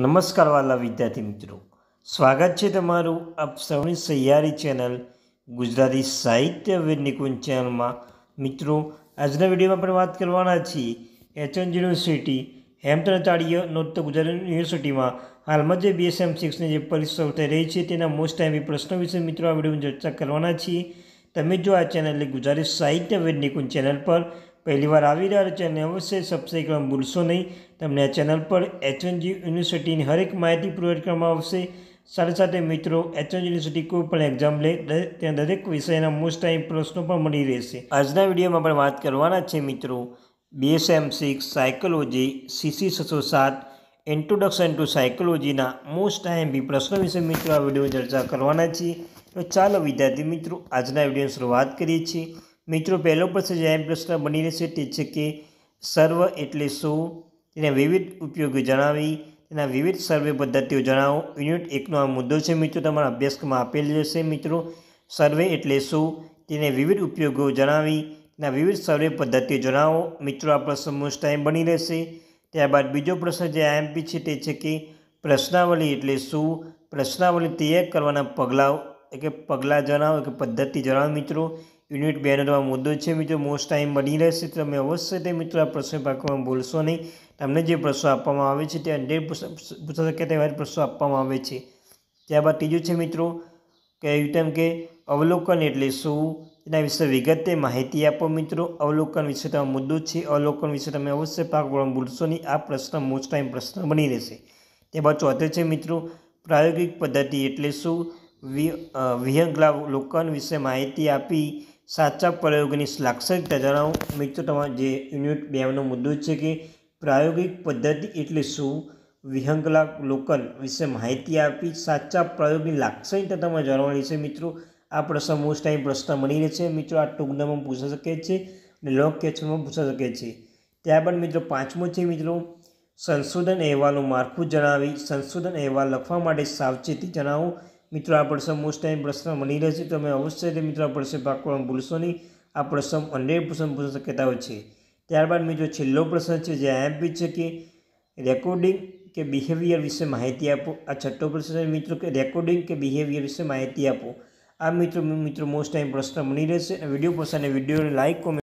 નમસ્કાર વાલા વિદ્યાર્થી મિત્રો સ્વાગત છે તમારું આપ સૌની સહિયારી ચેનલ ગુજરાતી સાહિત્ય વેદ નિકુંજ ચેનલમાં મિત્રો આજના વિડીયોમાં પણ વાત કરવાના છીએ એચ એચએન યુનિવર્સિટી હેમતન ચાળીય નોટ ગુજરાત યુનિવર્સિટીમાં હાલમાં જે બીએસએમ સિક્સની જે પરીક્ષા થઈ રહી છે તેના મોસ્ટ ટાઈમ પ્રશ્નો વિશે મિત્રો આ વિડીયોમાં ચર્ચા કરવાના છીએ તમે જો આ ચેનલને ગુજરાતી સાહિત્ય વેદ નિકુંજ ચેનલ પર પહેલીવાર આવી રહ્યા છે અને અવશ્ય સબસ્ક્રાઈબ કરવા ભૂલશો નહીં તમને આ ચેનલ પર એચએનજી યુનિવર્સિટીની હરેક માહિતી પ્રોવાઈડ કરવામાં આવશે સાથે સાથે મિત્રો એચએન યુનિવર્સિટી કોઈ પણ એક્ઝામ લે ત્યાં દરેક વિષયના મોસ્ટ ટાઈમ પ્રશ્નો પણ મળી રહેશે આજના વિડીયોમાં પણ વાત કરવાના છે મિત્રો બીએસએમ સિક્સ સાયકોલોજી સીસી છસો સાત ઇન્ટ્રોડક્શન ટુ સાયકોલોજીના મોસ્ટ બી પ્રશ્નો વિશે મિત્રો આ વિડીયો ચર્ચા કરવાના છીએ તો ચાલો વિદ્યાર્થી મિત્રો આજના વિડીયો શરૂઆત કરીએ છીએ મિત્રો પહેલો પ્રશ્ન જે એમ પ્રશ્ન બની રહેશે તે છે કે સર્વ એટલે શું તેના વિવિધ ઉપયોગો જણાવી તેના વિવિધ સર્વે પદ્ધતિઓ જણાવો યુનિટ એકનો આ મુદ્દો છે મિત્રો તમારા અભ્યાસક્રમમાં આપેલ રહેશે મિત્રો સર્વે એટલે શું તેને વિવિધ ઉપયોગો જણાવી તેના વિવિધ સર્વે પદ્ધતિઓ જણાવો મિત્રો આ પ્રશ્ન મોસ્ટ ટાઈમ બની રહેશે ત્યારબાદ બીજો પ્રશ્ન જે આઈએમપી છે તે છે કે પ્રશ્નાવલી એટલે શું પ્રશ્નાવલી તૈયાર કરવાના પગલાઓ કે પગલાં જણાવો કે પદ્ધતિ જણાવો મિત્રો યુનિટ બેનો તમારો મુદ્દો છે મિત્રો મોસ્ટ ટાઈમ બની રહેશે તમે અવશ્ય તે મિત્રો આ પ્રશ્ન પાકવામાં ભૂલશો નહીં તમને જે પ્રશ્નો આપવામાં આવે છે તે હંડ્રેડ પૂછા શકે તેવા પ્રશ્નો આપવામાં આવે છે ત્યારબાદ ત્રીજું છે મિત્રો કે યુટમ કે અવલોકન એટલે શું એના વિશે વિગતે માહિતી આપો મિત્રો અવલોકન વિશે તમારો મુદ્દો છે અવલોકન વિશે તમે અવશ્ય પાક ભૂલવામાં ભૂલશો નહીં આ પ્રશ્ન મોસ્ટ ટાઈમ પ્રશ્ન બની રહેશે ત્યારબાદ ચોથે છે મિત્રો પ્રાયોગિક પદ્ધતિ એટલે શું વિહંગલાવલોકન વિશે માહિતી આપી સાચા પ્રયોગની લાક્ષણિકતા જણાવો મિત્રો તમારો જે યુનિટ બેનો મુદ્દો છે કે પ્રાયોગિક પદ્ધતિ એટલે શું વિહંગલા લોકલ વિશે માહિતી આપી સાચા પ્રયોગની લાક્ષણિકતા તમારે જણાવવાની છે મિત્રો આ પ્રશ્ન મોસ્ટ ટાઈમ પ્રશ્ન મળી રહે છે મિત્રો આ ટૂંકનામાં પૂછી શકે છે અને લોક કેચમાં પૂછી શકે છે ત્યારબાદ મિત્રો પાંચમો છે મિત્રો સંશોધન અહેવાલો માળખું જણાવી સંશોધન અહેવાલ લખવા માટે સાવચેતી જણાવો મિત્રો આ પ્રસંગ મોસ્ટ ટાઈમ પ્રશ્ન મળી રહેશે તમે અવશ્ય તે મિત્રો આ પ્રશ્ન પાકવાનું કરવાનું ભૂલશો નહીં આ પ્રશ્ન હંડ્રેડ પર્સન્ટ પૂછવા શક્યતાઓ છે ત્યારબાદ મિત્રો છેલ્લો પ્રશ્ન છે જે આઈએમપી છે કે રેકોર્ડિંગ કે બિહેવિયર વિશે માહિતી આપો આ છઠ્ઠો પ્રશ્ન છે મિત્રો કે રેકોર્ડિંગ કે બિહેવિયર વિશે માહિતી આપો આ મિત્રો મિત્રો મોસ્ટ ટાઈમ પ્રશ્ન મળી રહેશે અને વિડીયો પસંદ વિડીયોને લાઈક કોમેન્ટ